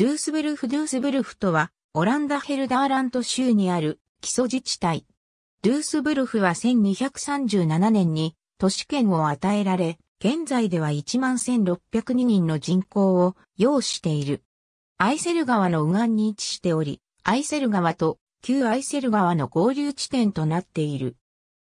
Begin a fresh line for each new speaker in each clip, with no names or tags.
ドゥースブルフ・ドゥースブルフとは、オランダ・ヘルダーラント州にある基礎自治体。ドゥースブルフは1237年に都市圏を与えられ、現在では11,602人の人口を要している。アイセル川の右岸に位置しており、アイセル川と旧アイセル川の合流地点となっている。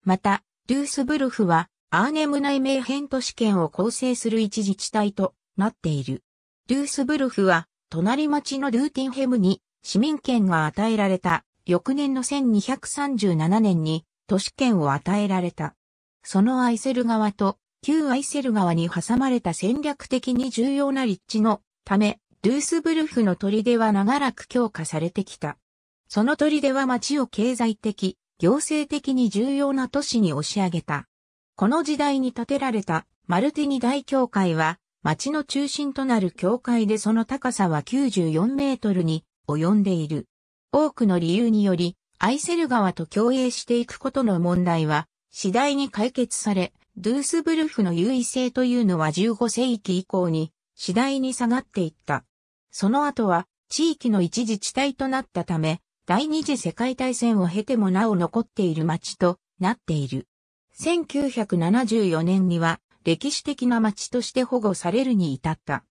また、ドゥースブルフはアーネム内名変都市圏を構成する一自治体となっている。ゥースブルフは隣町のルーティンヘムに市民権が与えられた。翌年の1237年に都市権を与えられた。そのアイセル川と旧アイセル川に挟まれた戦略的に重要な立地のため、ルースブルフの砦は長らく強化されてきた。その砦は町を経済的、行政的に重要な都市に押し上げた。この時代に建てられたマルティニ大教会は町の中心となる教会でその高さは94メートルに及んでいる。多くの理由により、アイセル川と共栄していくことの問題は、次第に解決され、ドゥースブルフの優位性というのは15世紀以降に、次第に下がっていった。その後は、地域の一自治体となったため、第二次世界大戦を経てもなお残っている町となっている。1974年には、歴史的な町として保護されるに至った。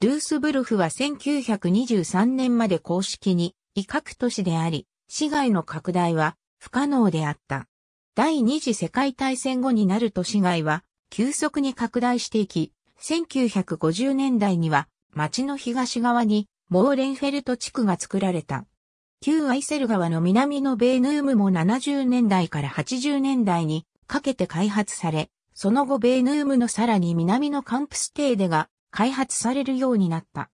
ドゥースブルフは1923年まで公式に威嚇都市であり、市街の拡大は不可能であった。第二次世界大戦後になると市街は急速に拡大していき、1950年代には町の東側にモーレンフェルト地区が作られた。旧アイセル川の南のベーヌームも70年代から80年代にかけて開発され、その後ベーヌームのさらに南のカンプステーデが開発されるようになった。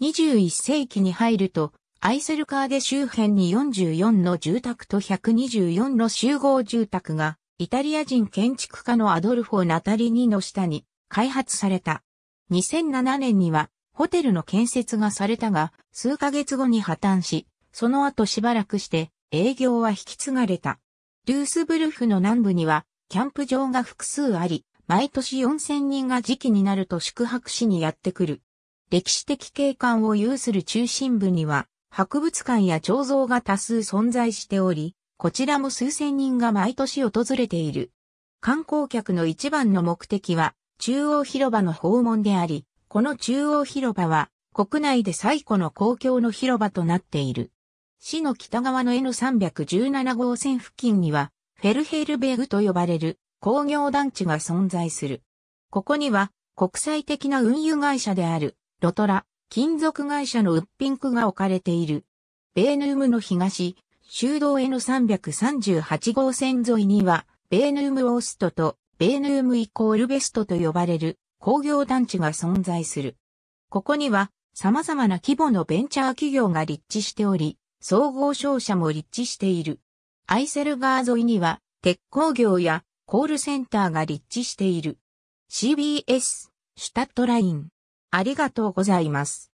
21世紀に入ると、アイセルカーデ周辺に44の住宅と124の集合住宅が、イタリア人建築家のアドルフォ・ナタリニの下に開発された。2007年にはホテルの建設がされたが、数ヶ月後に破綻し、その後しばらくして営業は引き継がれた。ルースブルフの南部にはキャンプ場が複数あり、毎年4000人が時期になると宿泊しにやってくる。歴史的景観を有する中心部には、博物館や彫像が多数存在しており、こちらも数千人が毎年訪れている。観光客の一番の目的は、中央広場の訪問であり、この中央広場は、国内で最古の公共の広場となっている。市の北側のの3 1 7号線付近には、フェルヘルベグと呼ばれる工業団地が存在する。ここには国際的な運輸会社であるロトラ金属会社のウッピンクが置かれている。ベーヌームの東、修道への338号線沿いには、ベーヌームオーストとベーヌームイコールベストと呼ばれる工業団地が存在する。ここには様々な規模のベンチャー企業が立地しており、総合商社も立地している。アイセル川沿いには鉄鋼業やコールセンターが立地している。CBS、シュタットライン。ありがとうございます。